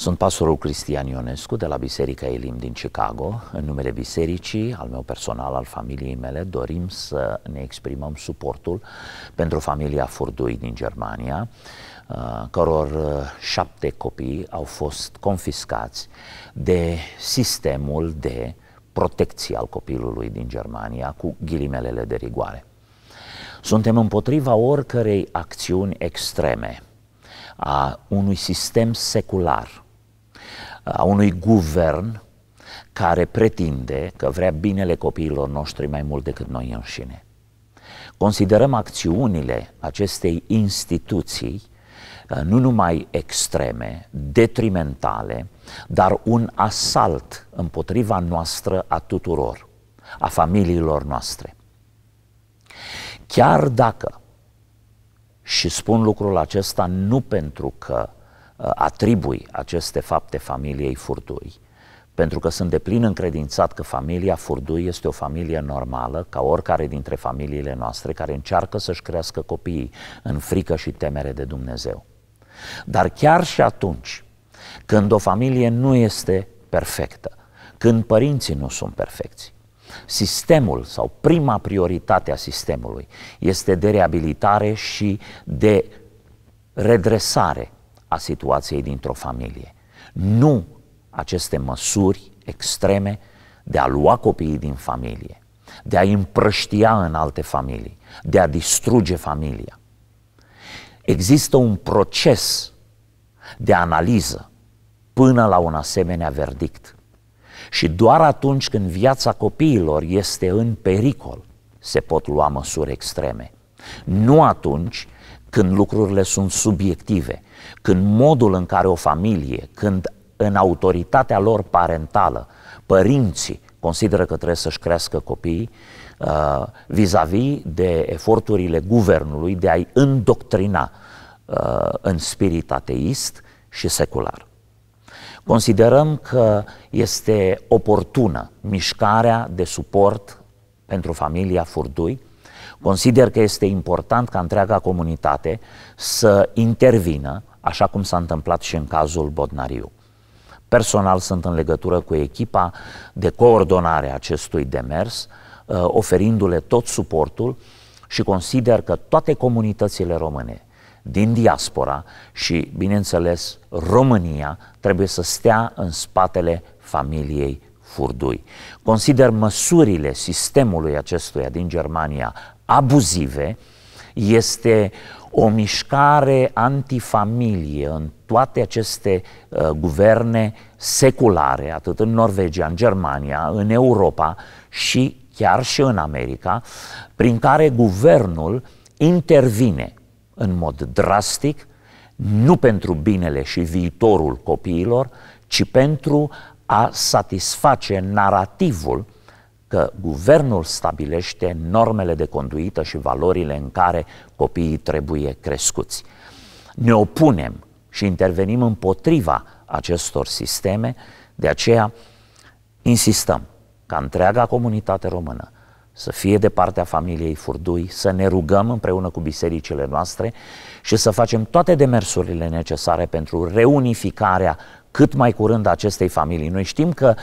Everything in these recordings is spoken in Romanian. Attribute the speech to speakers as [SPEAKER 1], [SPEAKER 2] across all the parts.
[SPEAKER 1] Sunt pastorul Cristian Ionescu de la Biserica Elim din Chicago. În numele bisericii, al meu personal, al familiei mele, dorim să ne exprimăm suportul pentru familia Furdui din Germania, uh, căror uh, șapte copii au fost confiscați de sistemul de protecție al copilului din Germania, cu ghilimelele de rigoare. Suntem împotriva oricărei acțiuni extreme a unui sistem secular – a unui guvern care pretinde că vrea binele copiilor noștri mai mult decât noi înșine. Considerăm acțiunile acestei instituții uh, nu numai extreme, detrimentale, dar un asalt împotriva noastră a tuturor, a familiilor noastre. Chiar dacă, și spun lucrul acesta nu pentru că Uh, atribui aceste fapte familiei Furdui, pentru că sunt de plin încredințat că familia Furdui este o familie normală, ca oricare dintre familiile noastre, care încearcă să-și crească copiii în frică și temere de Dumnezeu. Dar chiar și atunci când o familie nu este perfectă, când părinții nu sunt perfecți, sistemul sau prima prioritate a sistemului este de reabilitare și de redresare a situației dintr-o familie. Nu aceste măsuri extreme de a lua copiii din familie, de a împrăștia în alte familii, de a distruge familia. Există un proces de analiză până la un asemenea verdict. Și doar atunci când viața copiilor este în pericol, se pot lua măsuri extreme. Nu atunci când lucrurile sunt subiective, când modul în care o familie, când în autoritatea lor parentală, părinții consideră că trebuie să-și crească copiii, uh, vis-a-vis de eforturile guvernului de a-i îndoctrina uh, în spirit ateist și secular. Considerăm că este oportună mișcarea de suport pentru familia Furdui, Consider că este important ca întreaga comunitate să intervină, așa cum s-a întâmplat și în cazul Bodnariu. Personal sunt în legătură cu echipa de coordonare a acestui demers, uh, oferindu-le tot suportul și consider că toate comunitățile române din diaspora și, bineînțeles, România trebuie să stea în spatele familiei Furdui. Consider măsurile sistemului acestuia din Germania abuzive, este o mișcare antifamilie în toate aceste uh, guverne seculare, atât în Norvegia, în Germania, în Europa și chiar și în America, prin care guvernul intervine în mod drastic, nu pentru binele și viitorul copiilor, ci pentru a satisface narativul că guvernul stabilește normele de conduită și valorile în care copiii trebuie crescuți. Ne opunem și intervenim împotriva acestor sisteme, de aceea insistăm ca întreaga comunitate română să fie de partea familiei Furdui, să ne rugăm împreună cu bisericile noastre și să facem toate demersurile necesare pentru reunificarea cât mai curând acestei familii. Noi știm că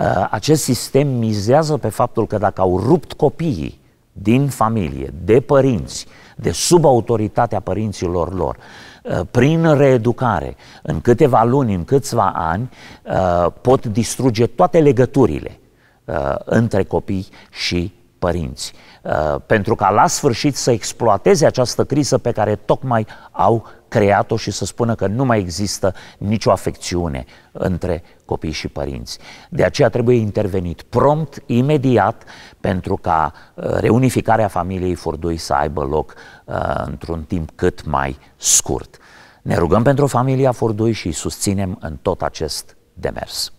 [SPEAKER 1] uh, acest sistem mizează pe faptul că dacă au rupt copiii din familie, de părinți, de sub autoritatea părinților lor, uh, prin reeducare, în câteva luni, în câțiva ani, uh, pot distruge toate legăturile uh, între copii și părinți, uh, pentru ca la sfârșit să exploateze această criză pe care tocmai au creat-o și să spună că nu mai există nicio afecțiune între copii și părinți. De aceea trebuie intervenit prompt, imediat, pentru ca uh, reunificarea familiei Furdui să aibă loc uh, într-un timp cât mai scurt. Ne rugăm pentru familia Furdui și susținem în tot acest demers.